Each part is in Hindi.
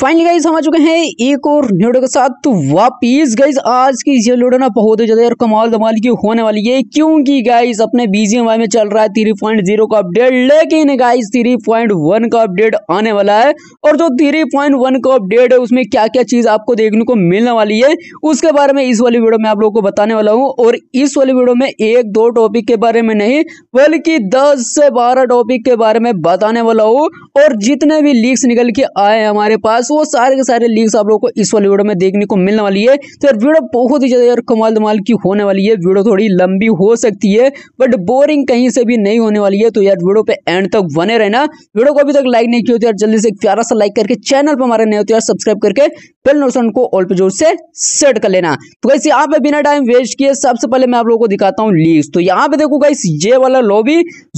फाइनली गाइज हम आ चुके हैं एक और न्यूडो के साथ तो वापिस गाइज आज की ये लूडो ना बहुत ही ज़्यादा यार कमाल धमाल की होने वाली है क्योंकि गाइज अपने बीजी में चल रहा है थ्री पॉइंट जीरो का अपडेट लेकिन गाइज थ्री पॉइंट वन का अपडेट आने वाला है और जो थ्री पॉइंट वन का अपडेट है उसमें क्या क्या चीज़ आपको देखने को मिलने वाली है उसके बारे में इस वाली वीडियो में आप लोगों को बताने वाला हूँ और इस वाली वीडियो में एक दो टॉपिक के बारे में नहीं बल्कि दस से बारह टॉपिक के बारे में बताने वाला हूँ और जितने भी लीक्स निकल के आए हमारे पास बस वो सारे के सारे लीक्स आप लोगों को इस वाले वीडियो में देखने को मिलने वाली है तो यार वीडियो बहुत ही ज़्यादा यार कमाल धमाल की होने वाली है वीडियो थोड़ी लंबी हो सकती है बट बोरिंग कहीं से भी नहीं होने वाली है तो यार वीडियो पे एंड तक बने रहना वीडियो को अभी तक लाइक नहीं किया तो यार जल्दी से प्यारा सा लाइक करके चैनल पर हमारे नहीं होते तो यार सब्सक्राइब करके बेल नोटिफिकेशन को ऑल पे जोर से सेट कर लेना तो कैसे यहाँ पे बिना टाइम वेस्ट किए सबसे पहले मैं आप लोगों को दिखाता हूँ लीक्स तो यहाँ पे देखो गाइस ये वाला लॉबी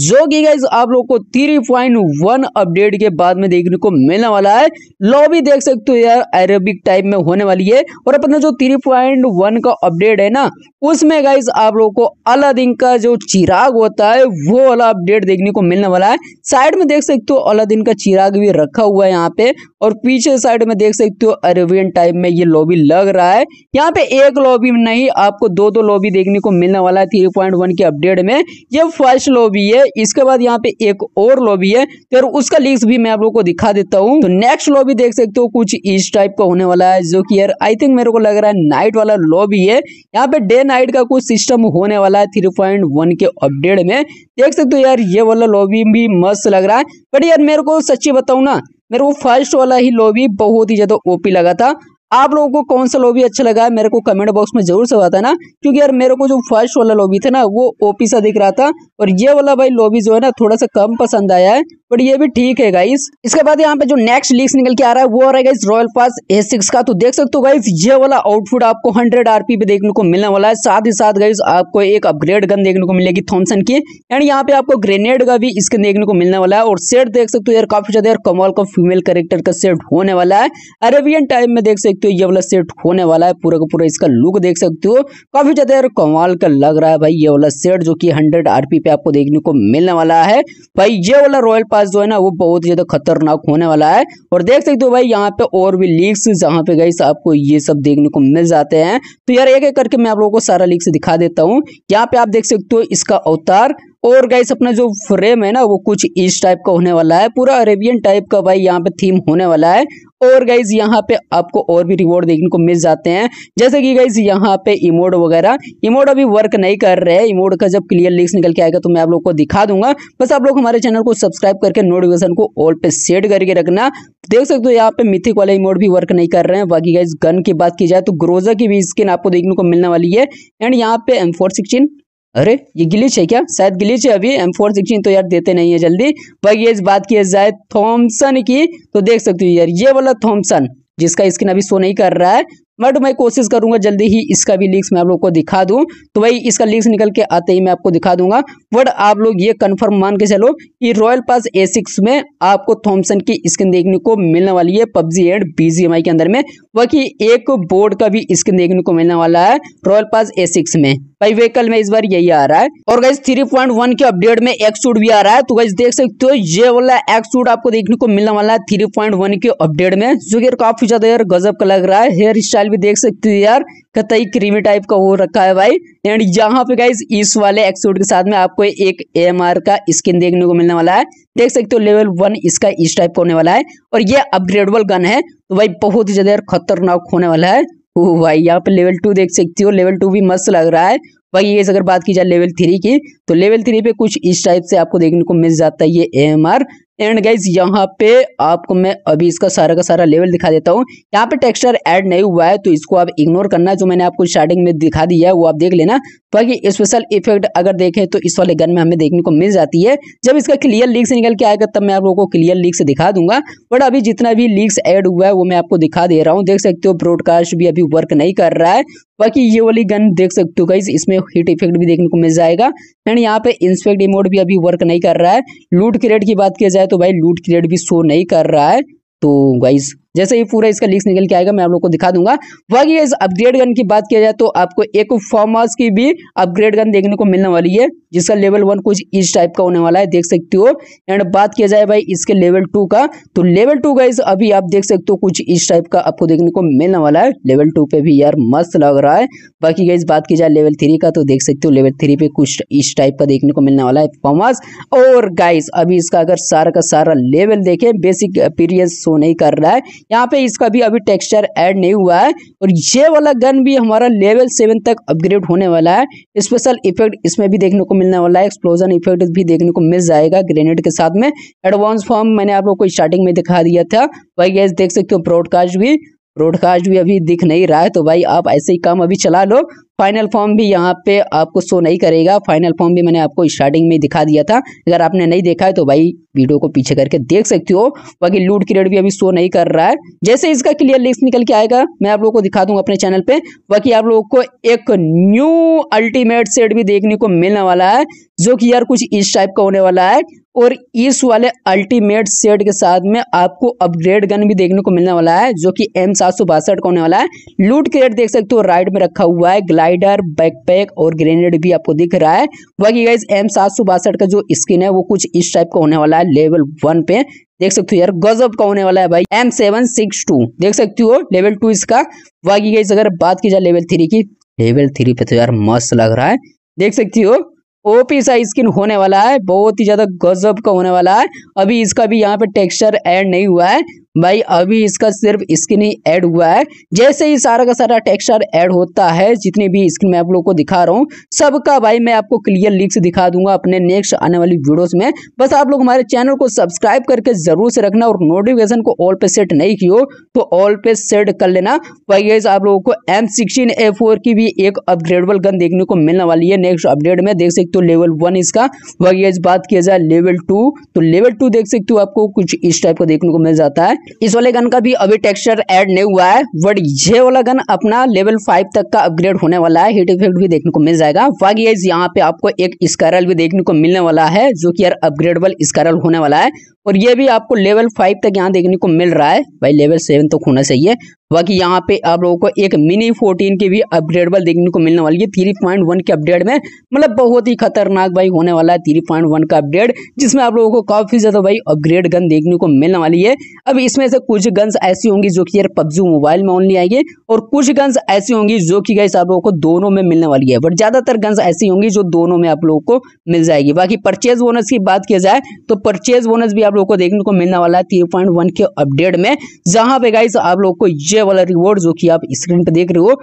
जो कि गाइस आप लोग को थ्री अपडेट के बाद में देखने को मिलने वाला है लॉबी भी देख सकते हो यार अरेबिक टाइप में होने वाली है और अपना जो थ्री पॉइंट वन का अपडेट है ना उसमें गाइज आप लोगों को अलादीन का जो चिराग होता है वो वाला अपडेट देखने को मिलने वाला है साइड में देख सकते हो अलादीन का चिराग भी रखा हुआ है यहाँ पे और पीछे साइड में देख सकते हो अरेबियन टाइप में ये लॉबी लग रहा है यहाँ पे एक लॉबी नहीं आपको दो दो लॉबी देखने को मिलने वाला है थ्री पॉइंट वन के अपडेट में ये फर्स्ट लॉबी है इसके बाद यहाँ पे एक और लॉबी है फिर उसका लिंक्स भी मैं आप लोग को दिखा देता हूँ तो नेक्स्ट लॉबी देख सकते हो कुछ इस टाइप का होने वाला है जो की यार आई थिंक मेरे को लग रहा है नाइट वाला लॉबी है यहाँ पे डे नाइट का कुछ सिस्टम होने वाला है थ्री पॉइंट वन के अपडेट में देख सकते हो यार ये वाला लॉबी भी मस्त लग रहा है बट यार मेरे को सच्ची बताऊ ना मेरे को फर्स्ट वाला ही लॉबी बहुत ही ज़्यादा ओपी लगा था आप लोगों को कौन सा लॉबी अच्छा लगा है मेरे को कमेंट बॉक्स में जरूर से बताना क्योंकि यार मेरे को जो फर्स्ट वाला लॉबी था ना वो ओपी सा दिख रहा था और ये वाला भाई लॉबी जो है ना थोड़ा सा कम पसंद आया है बट ये भी ठीक है गाइस इसके बाद यहाँ पे जो नेक्स्ट लीक्स निकल के आ रहा है वो आ रहा है गाइस रॉयल पास ए का तो देख सकते हो गाइस ये वाला आउटफुट आपको हंड्रेड आरपी पे देखने को मिलने वाला है साथ ही साथ गाइस आपको एक अपग्रेड गन देखने को मिलेगी थॉमसन की एंड यहाँ पे आपको ग्रेनेड का भी इसके देखने को मिलने वाला है और सेट देख सकते हो यार काफी ज्यादा यार कमाल का फीमेल कैरेक्टर का सेट होने वाला है अरेबियन टाइम में देख सकते हो ये वाला सेट होने वाला है पूरा का पूरा इसका लुक देख सकते हो काफी ज्यादा यार कमाल का लग रहा है भाई ये वाला सेट जो की हंड्रेड आरपी पे आपको देखने को मिलने वाला है भाई ये वाला रॉयल पास पास जो है ना वो बहुत ज़्यादा खतरनाक होने वाला है और देख सकते हो भाई यहाँ पे और भी लीक्स जहाँ पे गई आपको ये सब देखने को मिल जाते हैं तो यार एक एक करके मैं आप लोगों को सारा लीक्स दिखा देता हूँ यहाँ पे आप देख सकते हो इसका अवतार और गाइस अपना जो फ्रेम है ना वो कुछ इस टाइप का होने वाला है पूरा अरेबियन टाइप का भाई यहाँ पे थीम होने वाला है और गाइज यहाँ पे आपको और भी रिवॉर्ड देखने को मिल जाते हैं जैसे कि गाइज यहाँ पे इमोड वगैरह इमोड अभी वर्क नहीं कर रहे हैं इमोड का जब क्लियर लिस्ट निकल के आएगा तो मैं आप लोग को दिखा दूंगा बस आप लोग हमारे चैनल को सब्सक्राइब करके नोटिफिकेशन को ऑल पे सेट करके रखना देख सकते हो यहाँ पे मिथिक वाले इमोड भी वर्क नहीं कर रहे हैं बाकी गाइज गन की बात की जाए तो ग्रोजा की भी स्किन आपको देखने को मिलने वाली है एंड यहाँ पे एम फोर सिक्सटीन अरे ये गिलीच है क्या शायद गिलीच है अभी एम फोर सिक्सटीन तो यार देते नहीं है जल्दी पर ये बात की जाए थॉम्सन की तो देख सकते हो यार ये वाला थॉम्सन जिसका स्किन अभी शो नहीं कर रहा है बट मैं कोशिश करूंगा जल्दी ही इसका भी लीक्स मैं आप लोग को दिखा दूं तो भाई इसका लीक्स निकल के आते ही मैं आपको दिखा दूंगा बट आप लोग ये कंफर्म मान के चलो कि रॉयल पास ए सिक्स में आपको थॉमसन की स्किन देखने को मिलने वाली है पबजी एंड बीजीएमआई के अंदर में वही एक बोर्ड का भी स्क्रीन देखने को मिलने वाला है रॉयल पास ए सिक्स में भाई व्हीकल में इस बार यही आ रहा है और गाइज थ्री पॉइंट वन के अपडेट में सूट भी आ रहा है तो गाइज देख सकते हो ये वाला सूट आपको देखने को मिलने वाला है थ्री पॉइंट वन के अपडेट में जो कि काफी ज्यादा यार गजब का लग रहा है हेयर स्टाइल भी देख सकते हो यार कतई क्रीमी टाइप का हो रखा है भाई एंड यहाँ पे गाइज इस वाले एक्सूट के साथ में आपको एक एम का स्किन देखने को मिलने वाला है देख सकते हो लेवल वन इसका इस टाइप का होने वाला है और ये अपग्रेडेबल गन है तो भाई बहुत ही ज्यादा खतरनाक होने वाला है ओह भाई यहाँ पे लेवल टू देख सकती हो लेवल टू भी मस्त लग रहा है भाई ये अगर बात की जाए लेवल थ्री की तो लेवल थ्री पे कुछ इस टाइप से आपको देखने को मिल जाता है ये एम एंड गाइज यहाँ पे आपको मैं अभी इसका सारा का सारा लेवल दिखा देता हूँ यहाँ पे टेक्सचर ऐड नहीं हुआ है तो इसको आप इग्नोर करना जो मैंने आपको स्टार्टिंग में दिखा दिया है वो आप देख लेना बाकी स्पेशल इफेक्ट अगर देखें तो इस वाले गन में हमें देखने को मिल जाती है जब इसका क्लियर लीक्स निकल के आएगा तब मैं आप लोगों को क्लियर लीक्स दिखा दूंगा बट अभी जितना भी लीक्स एड हुआ है वो मैं आपको दिखा दे रहा हूँ देख सकते हो ब्रॉडकास्ट भी अभी वर्क नहीं कर रहा है बाकी ये वाली गन देख सकते हो गाइज इसमें हिट इफेक्ट भी देखने को मिल जाएगा एंड यहाँ पे इंस्पेक्ट इमोड भी अभी वर्क नहीं कर रहा है लूट क्रिएट की बात किया जाए तो भाई लूट क्रिएट भी शो नहीं कर रहा है तो गाइज जैसे ही पूरा इसका लिंक्स निकल के आएगा मैं आप लोग को दिखा दूंगा बाकी इस अपग्रेड गन की बात किया जाए तो आपको एक हाउस की भी अपग्रेड गन देखने को मिलने वाली है जिसका लेवल वन कुछ इस टाइप का होने वाला है देख सकते हो एंड बात किया जाए भाई इसके लेवल टू का तो लेवल टू का अभी आप देख सकते हो कुछ इस टाइप का आपको देखने को मिलने वाला है लेवल टू पे भी यार मस्त लग रहा है बाकी गाइज बात की जाए लेवल थ्री का तो देख सकते हो लेवल थ्री पे कुछ इस टाइप का देखने को मिलने वाला है हाउस और गाइस अभी इसका अगर सारा का सारा लेवल देखें बेसिक अपीरियंस शो नहीं कर रहा है यहाँ पे इसका भी अभी टेक्सचर ऐड नहीं हुआ है और ये वाला गन भी हमारा लेवल सेवन तक अपग्रेड होने वाला है स्पेशल इफेक्ट इसमें भी देखने को मिलने वाला है एक्सप्लोजन इफेक्ट भी देखने को मिल जाएगा ग्रेनेड के साथ में एडवांस फॉर्म मैंने आप लोग को स्टार्टिंग में दिखा दिया था वही गैस देख सकते हो ब्रॉडकास्ट भी ब्रॉडकास्ट भी अभी दिख नहीं रहा है तो भाई आप ऐसे ही काम अभी चला लो फाइनल फॉर्म भी यहाँ पे आपको शो नहीं करेगा फाइनल फॉर्म भी मैंने आपको स्टार्टिंग में दिखा दिया था अगर आपने नहीं देखा है तो भाई वीडियो को पीछे करके देख सकते हो बाकी लूट क्रिएट भी अभी शो नहीं कर रहा है जैसे इसका क्लियर लिस्ट निकल के आएगा मैं आप लोगों को दिखा दूंगा अपने चैनल पे बाकी आप लोगों को एक न्यू अल्टीमेट सेट भी देखने को मिलने वाला है जो कि यार कुछ इस टाइप का होने वाला है और इस वाले अल्टीमेट सेट के साथ में आपको अपग्रेड गन भी देखने को मिलने वाला है जो कि एम सात सौ बासठ का होने वाला है लूट क्रेट देख सकते हो राइट में रखा हुआ है ग्लाइडर बैकपैक और ग्रेनेड भी आपको दिख रहा है बाकी गाइज एम सात सौ बासठ का जो स्किन है वो कुछ इस टाइप का होने वाला है लेवल वन पे देख सकते हो यार गजब का होने वाला है भाई एम सेवन सिक्स टू देख सकते हो लेवल टू इसका बाकी गाइज अगर बात की जाए लेवल थ्री की लेवल थ्री पे तो यार मस्त लग रहा है देख सकती हो ओपी सा स्किन होने वाला है बहुत ही ज्यादा गजब का होने वाला है अभी इसका भी यहाँ पे टेक्सचर ऐड नहीं हुआ है भाई अभी इसका सिर्फ स्क्रीन ही ऐड हुआ है जैसे ही सारा का सारा टेक्सचर ऐड होता है जितने भी स्क्रीन मैं आप लोग को दिखा रहा हूँ सबका भाई मैं आपको क्लियर लिख दिखा दूंगा अपने नेक्स्ट आने वाली वीडियोस में बस आप लोग हमारे चैनल को सब्सक्राइब करके जरूर से रखना और नोटिफिकेशन को ऑल पे सेट नहीं किया तो ऑल पे सेट कर लेना भाई आप लोगों को एम सिक्सटीन की भी एक अपग्रेडेबल गन देखने को मिलने वाली है नेक्स्ट अपडेट में देख सकते हो लेवल वन इसका भाई बात किया जाए लेवल टू तो लेवल टू देख सकते हो आपको कुछ इस टाइप का देखने को मिल जाता है इस वाले गन का भी अभी टेक्सचर ऐड नहीं हुआ है बट ये वाला गन अपना लेवल फाइव तक का अपग्रेड होने वाला है हीट इफेक्ट भी देखने को मिल जाएगा बाकी यहाँ पे आपको एक स्कारल भी देखने को मिलने वाला है जो कि यार अपग्रेडेबल स्कारल होने वाला है और ये भी आपको लेवल फाइव तक यहाँ देखने को मिल रहा है भाई लेवल सेवन तक तो होना चाहिए बाकी यहाँ पे आप लोगों को एक मिनी फोर्टीन की भी अपग्रेडेबल देखने को मिलने वाली है थ्री पॉइंट वन के अपडेट में मतलब बहुत ही खतरनाक भाई होने वाला है थ्री पॉइंट वन का अपडेट जिसमें आप लोगों को काफी ज्यादा भाई अपग्रेड गन देखने को मिलने वाली है अब इसमें से कुछ गन्स ऐसी होंगी जो कि यार पब्जी मोबाइल में ओनली आएगी और कुछ गन्स ऐसी होंगी जो कि गाइस आप लोगों को दोनों में मिलने वाली है बट ज्यादातर गन्स ऐसी होंगी जो दोनों में आप लोगों को मिल जाएगी बाकी परचेज बोनस की बात किया जाए तो परचेज बोनस भी आप लोगों को देखने को मिलने वाला है थ्री के अपडेट में जहां पे गाइस आप लोग को ये ये वाला रिवॉर्ड जो कि आप स्क्रीन पे देख रहे हो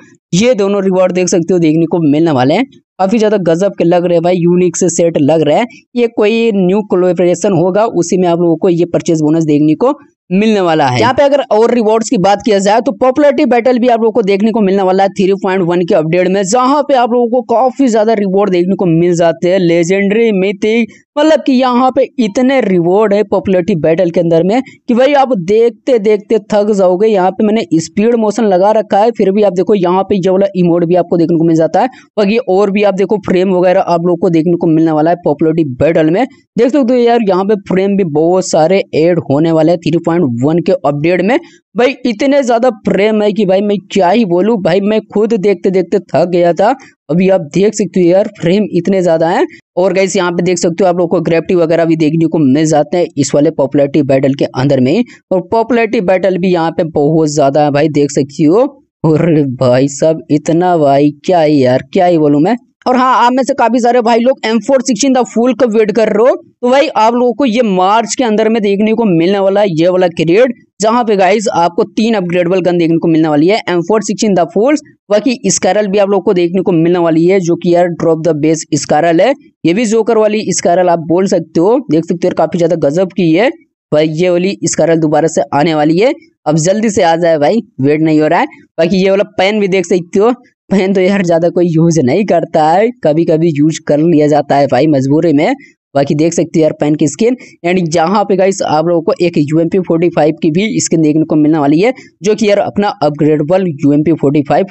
ये दोनों रिवॉर्ड देख सकते हो देखने को मिलने वाले हैं काफी ज्यादा गजब के लग रहे हैं भाई यूनिक से सेट लग रहा है ये कोई न्यू कोलोब्रेशन होगा उसी में आप लोगों को ये परचेज बोनस देखने को मिलने वाला है यहाँ पे अगर और रिवॉर्ड्स की बात किया जाए तो पॉपुलरिटी बैटल भी आप लोगों को देखने को मिलने वाला है थ्री पॉइंट वन के अपडेट में जहाँ पे आप लोगों को काफी ज्यादा रिवॉर्ड देखने को मिल जाते हैं लेजेंडरी मिथिक मतलब कि यहाँ पे इतने रिवॉर्ड है पॉपुलरिटी बैटल के अंदर में कि भाई आप देखते देखते थक जाओगे यहाँ पे मैंने स्पीड मोशन लगा रखा है फिर भी आप देखो यहाँ पे जो वाला इमोड भी आपको देखने को मिल जाता है और ये और भी आप देखो फ्रेम वगैरह आप लोग को देखने को मिलने वाला है पॉपुलरिटी बैटल में देख सकते हो यार यहाँ पे फ्रेम भी बहुत सारे ऐड होने वाले हैं थ्री पॉइंट वन के अपडेट में भाई इतने ज़्यादा फ्रेम है कि भाई मैं क्या ही बोलूँ भाई मैं खुद देखते देखते थक गया था अभी आप देख सकते हो यार फ्रेम इतने ज़्यादा हैं और गैस यहाँ पे देख सकते हो आप लोग को ग्रेविटी वगैरह भी देखने को मिल जाते हैं इस वाले पॉपुलरिटी बैटल के अंदर में और पॉपुलरिटी बैटल भी यहाँ पे बहुत ज़्यादा है भाई देख सकती हो और भाई साहब इतना भाई क्या ही यार क्या ही बोलूँ मैं और हाँ आप में से काफी सारे भाई लोग M four sixteen the full का वेट कर रहे हो तो भाई आप लोगों को ये मार्च के अंदर में देखने को मिलने वाला है ये वाला क्रेड जहां पे गाइज आपको तीन अपग्रेडेबल गन देखने को मिलने वाली है M four sixteen the force बाकी स्कारल भी आप लोग को देखने को मिलने वाली है जो कि यार ड्रॉप द बेस स्कारल है ये भी जोकर वाली स्कारल आप बोल सकते हो देख सकते हो काफी ज्यादा गजब की है भाई ये वाली स्कारल दोबारा से आने वाली है अब जल्दी से आ जाए भाई वेट नहीं हो रहा है बाकी ये वाला पेन भी देख सकते हो पेन तो यार ज़्यादा कोई यूज़ नहीं करता है कभी कभी यूज कर लिया जाता है भाई मजबूरी में बाकी देख सकते हो यार पेन की स्किन एंड यहाँ पे गाइस आप लोगों को एक यू एम की भी स्किन देखने को मिलने वाली है जो कि यार अपना अपग्रेडेबल यू एम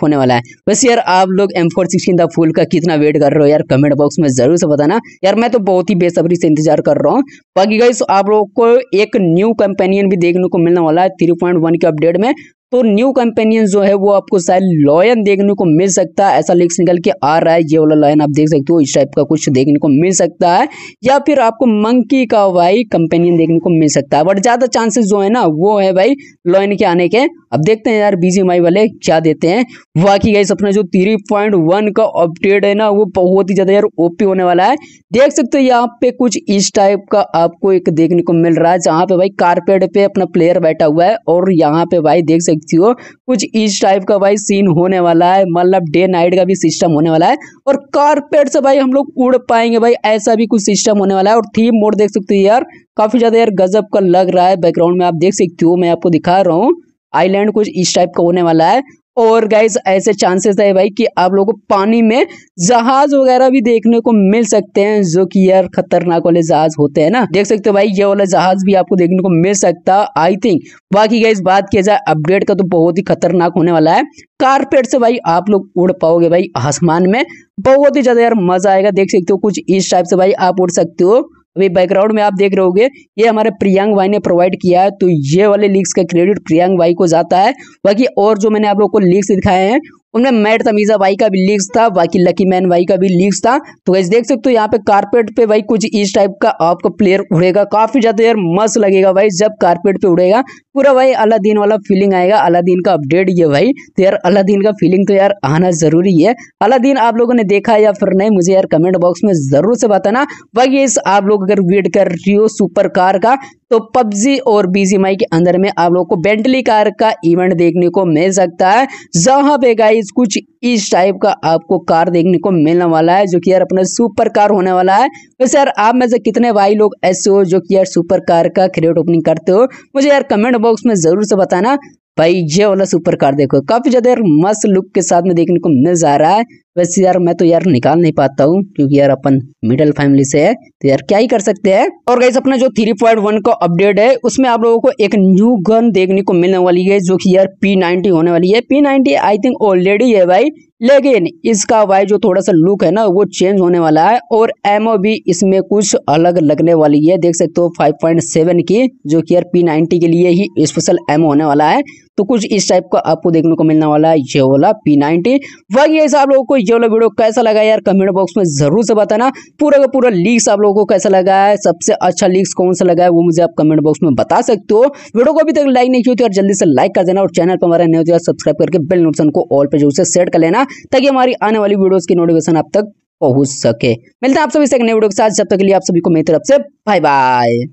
होने वाला है वैसे यार आप लोग M four sixteen the fool का कितना वेट कर रहे हो यार कमेंट बॉक्स में जरूर से बताना यार मैं तो बहुत ही बेसब्री से इंतजार कर रहा हूँ बाकी गाइस आप लोगों को एक न्यू कंपेनियन भी देखने को मिलने वाला है थ्री के अपडेट में तो न्यू कंपेनियन जो है वो आपको शायद लॉयन देखने को मिल सकता है ऐसा लिक्स निकल के आ रहा है ये वाला लॉयन आप देख सकते हो इस टाइप का कुछ देखने को मिल सकता है या फिर आपको मंकी का भाई कंपेनियन देखने को मिल सकता है बट ज़्यादा चांसेस जो है ना वो है भाई लॉयन के आने के अब देखते हैं यार बीजी वाले क्या देते हैं बाकी गाइस अपना जो थ्री पॉइंट वन का अपडेट है ना वो बहुत ही ज़्यादा यार ओपी होने वाला है देख सकते हो यहाँ पे कुछ इस टाइप का आपको एक देखने को मिल रहा है जहाँ पे भाई कारपेट पे अपना प्लेयर बैठा हुआ है और यहाँ पे भाई देख सकते सकती हो कुछ इस टाइप का भाई सीन होने वाला है मतलब डे नाइट का भी सिस्टम होने वाला है और कारपेट से भाई हम लोग उड़ पाएंगे भाई ऐसा भी कुछ सिस्टम होने वाला है और थीम मोड देख सकते हो यार काफी ज्यादा यार गजब का लग रहा है बैकग्राउंड में आप देख सकते हो मैं आपको दिखा रहा हूँ आइलैंड कुछ इस टाइप का होने वाला है और गाइज ऐसे चांसेस है भाई कि आप लोगों को पानी में जहाज वगैरह भी देखने को मिल सकते हैं जो कि यार खतरनाक वाले जहाज होते हैं ना देख सकते हो भाई ये वाला जहाज भी आपको देखने को मिल सकता आई थिंक बाकी गाइज बात किया जाए अपडेट का तो बहुत ही खतरनाक होने वाला है कारपेट से भाई आप लोग उड़ पाओगे भाई आसमान में बहुत ही ज्यादा यार मजा आएगा देख सकते हो कुछ इस टाइप से भाई आप उड़ सकते हो अभी बैकग्राउंड में आप देख रहे होगे ये हमारे प्रियांग भाई ने प्रोवाइड किया है तो ये वाले लीक्स का क्रेडिट प्रियांग भाई को जाता है बाकी और जो मैंने आप लोग को लीक्स दिखाए हैं उनमें मैट तमीज़ा भाई का भी लीक्स था बाकी लकी मैन भाई का भी लीक्स था तो वैसे देख सकते हो यहाँ पे कारपेट पे भाई कुछ इस टाइप का आपका प्लेयर उड़ेगा काफ़ी ज़्यादा यार मस्त लगेगा भाई जब कारपेट पे उड़ेगा पूरा भाई अला वाला फीलिंग आएगा अला का अपडेट ये भाई तो यार अला का फीलिंग तो यार आना ज़रूरी है अला आप लोगों ने देखा या फिर नहीं मुझे यार कमेंट बॉक्स में ज़रूर से बताना बाकी इस आप लोग अगर वेट कर रही हो सुपर कार का तो पबजी और बीजीएमआई के अंदर में आप लोग को बेंटली कार का इवेंट देखने को मिल सकता है जहां पे गाई गाइज कुछ इस टाइप का आपको कार देखने को मिलने वाला है जो कि यार अपना सुपर कार होने वाला है तो यार आप में से कितने भाई लोग ऐसे हो जो कि यार सुपर कार का क्रिएट ओपनिंग करते हो मुझे यार कमेंट बॉक्स में जरूर से बताना भाई ये वाला सुपर कार देखो काफी ज्यादा यार मस्त लुक के साथ में देखने को मिल जा रहा है वैसे यार मैं तो यार निकाल नहीं पाता हूँ क्योंकि यार अपन मिडिल फैमिली से है तो यार क्या ही कर सकते हैं और गाइस अपना जो 3.1 का अपडेट है उसमें आप लोगों को एक न्यू गन देखने को मिलने वाली है जो कि यार P90 होने वाली है P90 आई थिंक ऑलरेडी है भाई लेकिन इसका भाई जो थोड़ा सा लुक है ना वो चेंज होने वाला है और एमओ भी इसमें कुछ अलग लगने वाली है देख सकते हो 5.7 की जो कि यार P90 के लिए ही स्पेशल एमओ होने वाला है तो कुछ इस टाइप का आपको देखने को मिलने वाला है ये वाला पी नाइनटीन वही ऐसा आप लोगों को ये वाला वीडियो कैसा लगा यार कमेंट बॉक्स में जरूर से बताना पूरा का पूरा लीक्स आप लोगों को कैसा लगा है सबसे अच्छा लीक्स कौन सा लगा है वो मुझे आप कमेंट बॉक्स में बता सकते हो वीडियो को अभी तक लाइक नहीं की और तो जल्दी से लाइक कर देना और चैनल पर हमारा नहीं होती सब्सक्राइब करके बिल नोटिफिकेशन को ऑल पर जो से सेट कर लेना ताकि हमारी आने वाली वीडियोज की नोटिफिकेशन आप तक पहुंच सके मिलते हैं आप सभी से एक नए वीडियो के साथ जब तक के लिए आप सभी को मेरी तरफ से बाय बाय